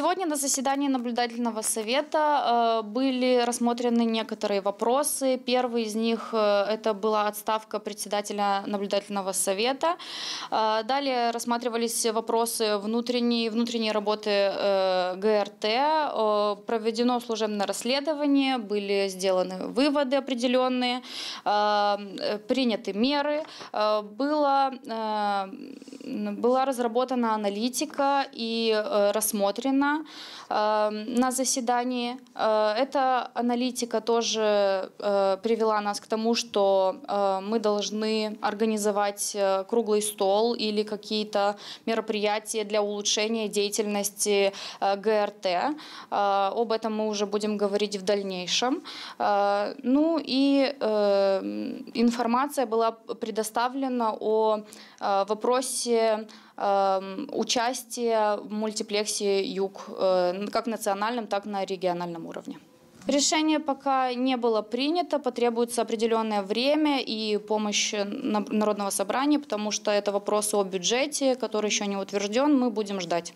Сегодня на заседании наблюдательного совета э, были рассмотрены некоторые вопросы. Первый из них э, – это была отставка председателя наблюдательного совета. Э, далее рассматривались вопросы внутренней, внутренней работы ГРТ. Проведено служебное расследование, были сделаны выводы определенные, приняты меры. была была разработана аналитика и рассмотрена Э, на заседании. Э, эта аналитика тоже э, привела нас к тому, что мы должны организовать круглый стол или какие-то мероприятия для улучшения деятельности ГРТ. об этом мы уже будем говорить в дальнейшем. ну и информация была предоставлена о вопросе Эм, участие в мультиплексе «Юг» э, как национальном, так и на региональном уровне. Решение пока не было принято, потребуется определенное время и помощь Народного собрания, потому что это вопрос о бюджете, который еще не утвержден, мы будем ждать.